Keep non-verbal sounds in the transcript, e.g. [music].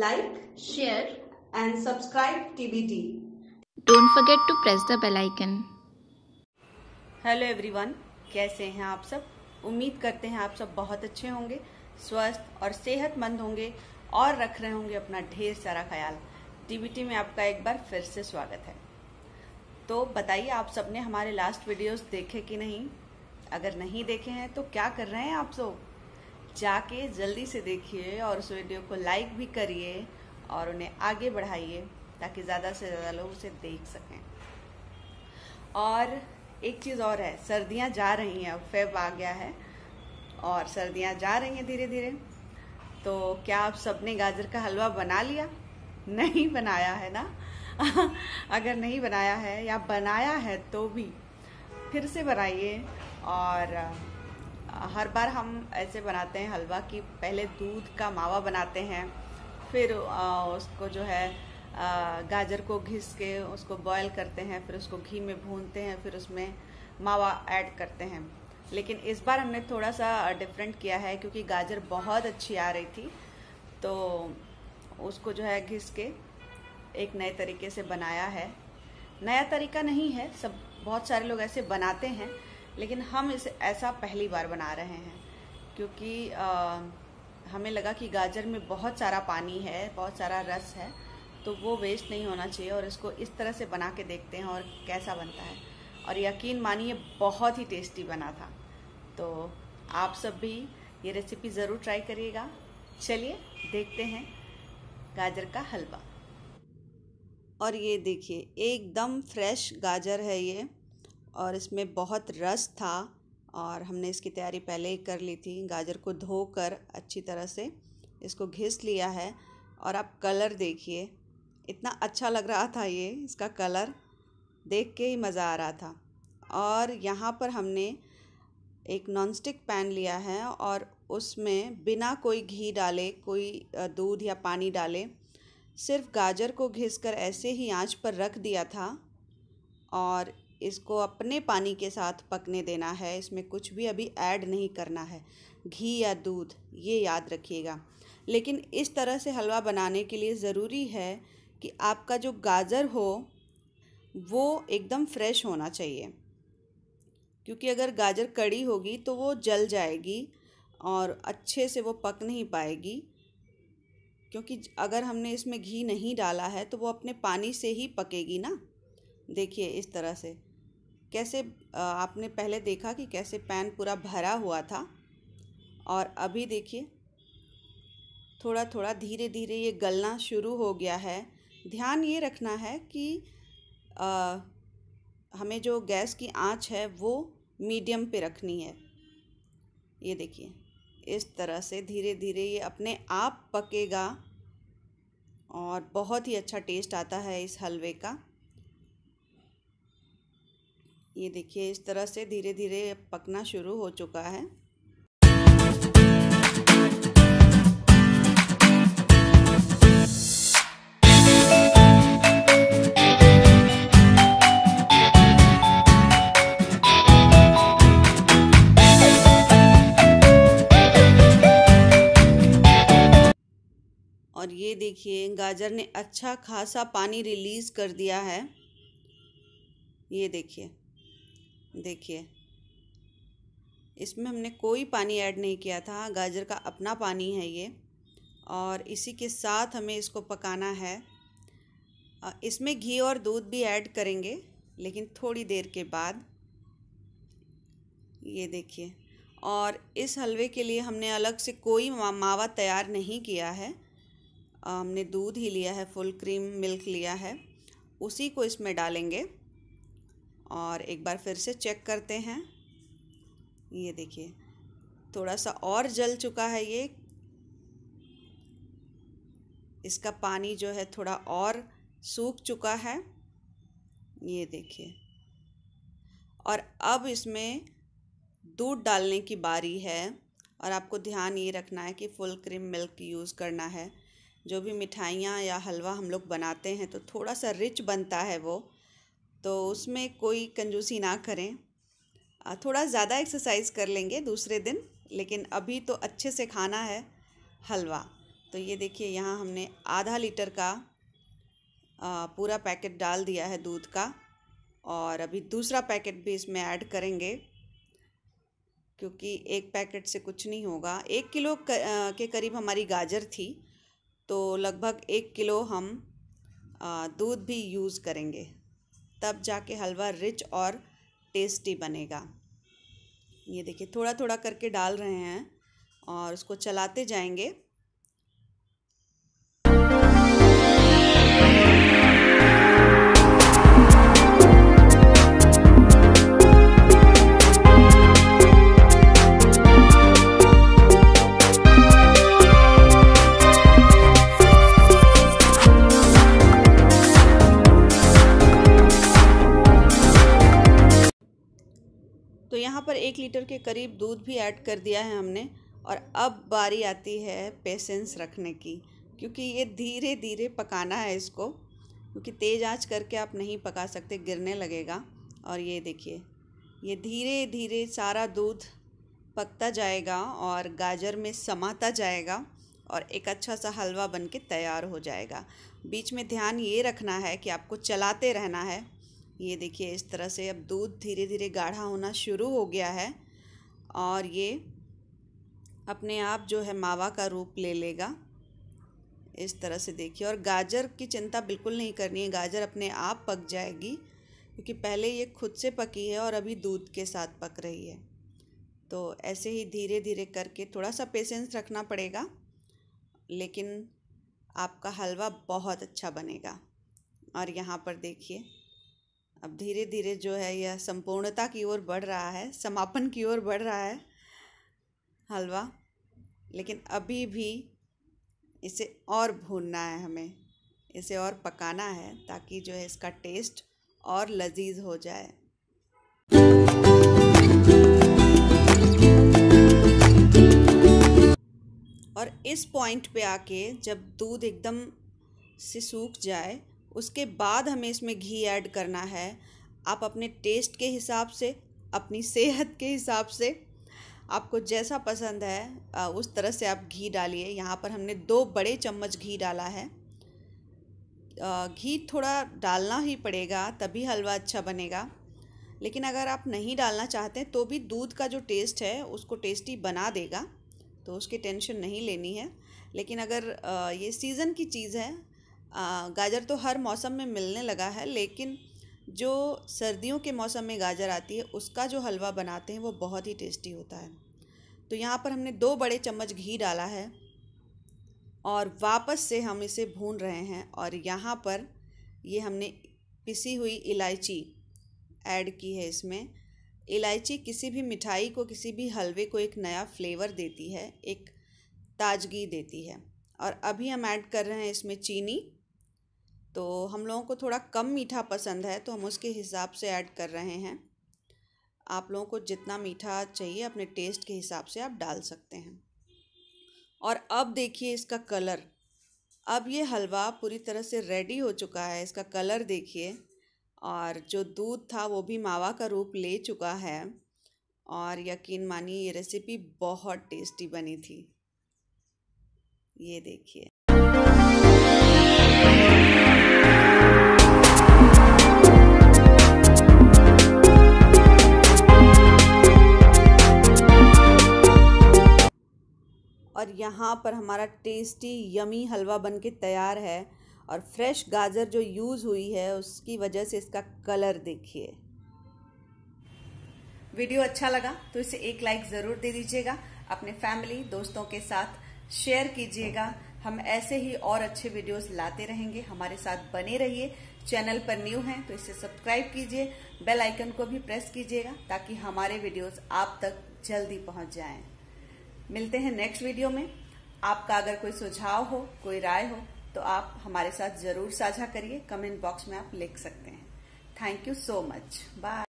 like, share, and subscribe TBT. Don't forget to press the bell icon. Hello everyone कैसे हैं आप सब उम्मीद करते हैं आप सब बहुत अच्छे होंगे स्वस्थ और सेहतमंद होंगे और रख रहे होंगे अपना ढेर सारा ख्याल टीबीटी में आपका एक बार फिर से स्वागत है तो बताइए आप सबने हमारे लास्ट वीडियोस देखे कि नहीं अगर नहीं देखे हैं तो क्या कर रहे हैं आप सब जाके जल्दी से देखिए और उस वीडियो को लाइक भी करिए और उन्हें आगे बढ़ाइए ताकि ज़्यादा से ज़्यादा लोग उसे देख सकें और एक चीज़ और है सर्दियाँ जा रही हैं अब फेब आ गया है और सर्दियाँ जा रही हैं धीरे धीरे तो क्या आप सबने गाजर का हलवा बना लिया नहीं बनाया है ना [laughs] अगर नहीं बनाया है या बनाया है तो भी फिर से बनाइए और हर बार हम ऐसे बनाते हैं हलवा कि पहले दूध का मावा बनाते हैं फिर उसको जो है गाजर को घिस के उसको बॉयल करते हैं फिर उसको घी में भूनते हैं फिर उसमें मावा ऐड करते हैं लेकिन इस बार हमने थोड़ा सा डिफरेंट किया है क्योंकि गाजर बहुत अच्छी आ रही थी तो उसको जो है घिस के एक नए तरीके से बनाया है नया तरीका नहीं है सब बहुत सारे लोग ऐसे बनाते हैं लेकिन हम इसे ऐसा पहली बार बना रहे हैं क्योंकि आ, हमें लगा कि गाजर में बहुत सारा पानी है बहुत सारा रस है तो वो वेस्ट नहीं होना चाहिए और इसको इस तरह से बना के देखते हैं और कैसा बनता है और यकीन मानिए बहुत ही टेस्टी बना था तो आप सब भी ये रेसिपी ज़रूर ट्राई करिएगा चलिए देखते हैं गाजर का हलवा और ये देखिए एकदम फ्रेश गाजर है ये और इसमें बहुत रस था और हमने इसकी तैयारी पहले ही कर ली थी गाजर को धोकर अच्छी तरह से इसको घिस लिया है और आप कलर देखिए इतना अच्छा लग रहा था ये इसका कलर देख के ही मज़ा आ रहा था और यहाँ पर हमने एक नॉनस्टिक पैन लिया है और उसमें बिना कोई घी डाले कोई दूध या पानी डाले सिर्फ गाजर को घिस कर ऐसे ही आंच पर रख दिया था और इसको अपने पानी के साथ पकने देना है इसमें कुछ भी अभी ऐड नहीं करना है घी या दूध ये याद रखिएगा लेकिन इस तरह से हलवा बनाने के लिए ज़रूरी है कि आपका जो गाजर हो वो एकदम फ्रेश होना चाहिए क्योंकि अगर गाजर कड़ी होगी तो वो जल जाएगी और अच्छे से वो पक नहीं पाएगी क्योंकि अगर हमने इसमें घी नहीं डाला है तो वो अपने पानी से ही पकेगी ना देखिए इस तरह से कैसे आपने पहले देखा कि कैसे पैन पूरा भरा हुआ था और अभी देखिए थोड़ा थोड़ा धीरे धीरे ये गलना शुरू हो गया है ध्यान ये रखना है कि आ, हमें जो गैस की आंच है वो मीडियम पे रखनी है ये देखिए इस तरह से धीरे धीरे ये अपने आप पकेगा और बहुत ही अच्छा टेस्ट आता है इस हलवे का ये देखिए इस तरह से धीरे धीरे पकना शुरू हो चुका है और ये देखिए गाजर ने अच्छा खासा पानी रिलीज़ कर दिया है ये देखिए देखिए इसमें हमने कोई पानी ऐड नहीं किया था गाजर का अपना पानी है ये और इसी के साथ हमें इसको पकाना है इसमें घी और दूध भी ऐड करेंगे लेकिन थोड़ी देर के बाद ये देखिए और इस हलवे के लिए हमने अलग से कोई मावा तैयार नहीं किया है हमने दूध ही लिया है फुल क्रीम मिल्क लिया है उसी को इसमें डालेंगे और एक बार फिर से चेक करते हैं ये देखिए थोड़ा सा और जल चुका है ये इसका पानी जो है थोड़ा और सूख चुका है ये देखिए और अब इसमें दूध डालने की बारी है और आपको ध्यान ये रखना है कि फुल क्रीम मिल्क यूज़ करना है जो भी मिठाइयाँ या हलवा हम लोग बनाते हैं तो थोड़ा सा रिच बनता है वो तो उसमें कोई कंजूसी ना करें थोड़ा ज़्यादा एक्सरसाइज कर लेंगे दूसरे दिन लेकिन अभी तो अच्छे से खाना है हलवा तो ये देखिए यहाँ हमने आधा लीटर का पूरा पैकेट डाल दिया है दूध का और अभी दूसरा पैकेट भी इसमें ऐड करेंगे क्योंकि एक पैकेट से कुछ नहीं होगा एक किलो के करीब हमारी गाजर थी तो लगभग एक किलो हम दूध भी यूज़ करेंगे तब जाके हलवा रिच और टेस्टी बनेगा ये देखिए थोड़ा थोड़ा करके डाल रहे हैं और उसको चलाते जाएंगे लीटर के करीब दूध भी ऐड कर दिया है हमने और अब बारी आती है पेशेंस रखने की क्योंकि ये धीरे धीरे पकाना है इसको क्योंकि तेज़ आंच करके आप नहीं पका सकते गिरने लगेगा और ये देखिए ये धीरे धीरे सारा दूध पकता जाएगा और गाजर में समाता जाएगा और एक अच्छा सा हलवा बन के तैयार हो जाएगा बीच में ध्यान ये रखना है कि आपको चलाते रहना है ये देखिए इस तरह से अब दूध धीरे धीरे गाढ़ा होना शुरू हो गया है और ये अपने आप जो है मावा का रूप ले लेगा इस तरह से देखिए और गाजर की चिंता बिल्कुल नहीं करनी है गाजर अपने आप पक जाएगी क्योंकि पहले ये खुद से पकी है और अभी दूध के साथ पक रही है तो ऐसे ही धीरे धीरे करके थोड़ा सा पेशेंस रखना पड़ेगा लेकिन आपका हलवा बहुत अच्छा बनेगा और यहाँ पर देखिए अब धीरे धीरे जो है यह संपूर्णता की ओर बढ़ रहा है समापन की ओर बढ़ रहा है हलवा लेकिन अभी भी इसे और भूनना है हमें इसे और पकाना है ताकि जो है इसका टेस्ट और लजीज हो जाए और इस पॉइंट पे आके जब दूध एकदम से सूख जाए उसके बाद हमें इसमें घी ऐड करना है आप अपने टेस्ट के हिसाब से अपनी सेहत के हिसाब से आपको जैसा पसंद है उस तरह से आप घी डालिए यहाँ पर हमने दो बड़े चम्मच घी डाला है घी थोड़ा डालना ही पड़ेगा तभी हलवा अच्छा बनेगा लेकिन अगर आप नहीं डालना चाहते तो भी दूध का जो टेस्ट है उसको टेस्टी बना देगा तो उसकी टेंशन नहीं लेनी है लेकिन अगर ये सीज़न की चीज़ है गाजर तो हर मौसम में मिलने लगा है लेकिन जो सर्दियों के मौसम में गाजर आती है उसका जो हलवा बनाते हैं वो बहुत ही टेस्टी होता है तो यहाँ पर हमने दो बड़े चम्मच घी डाला है और वापस से हम इसे भून रहे हैं और यहाँ पर ये हमने पिसी हुई इलायची ऐड की है इसमें इलायची किसी भी मिठाई को किसी भी हलवे को एक नया फ्लेवर देती है एक ताजगी देती है और अभी हम ऐड कर रहे हैं इसमें चीनी तो हम लोगों को थोड़ा कम मीठा पसंद है तो हम उसके हिसाब से ऐड कर रहे हैं आप लोगों को जितना मीठा चाहिए अपने टेस्ट के हिसाब से आप डाल सकते हैं और अब देखिए इसका कलर अब ये हलवा पूरी तरह से रेडी हो चुका है इसका कलर देखिए और जो दूध था वो भी मावा का रूप ले चुका है और यकीन मानिए ये रेसिपी बहुत टेस्टी बनी थी ये देखिए और यहाँ पर हमारा टेस्टी यमी हलवा बन के तैयार है और फ्रेश गाजर जो यूज़ हुई है उसकी वजह से इसका कलर देखिए वीडियो अच्छा लगा तो इसे एक लाइक ज़रूर दे दीजिएगा अपने फैमिली दोस्तों के साथ शेयर कीजिएगा हम ऐसे ही और अच्छे वीडियोस लाते रहेंगे हमारे साथ बने रहिए चैनल पर न्यू हैं तो इसे सब्सक्राइब कीजिए बेल आइकन को भी प्रेस कीजिएगा ताकि हमारे वीडियोस आप तक जल्दी पहुंच जाएं मिलते हैं नेक्स्ट वीडियो में आपका अगर कोई सुझाव हो कोई राय हो तो आप हमारे साथ जरूर साझा करिए कमेंट बॉक्स में आप लिख सकते हैं thank you so much bye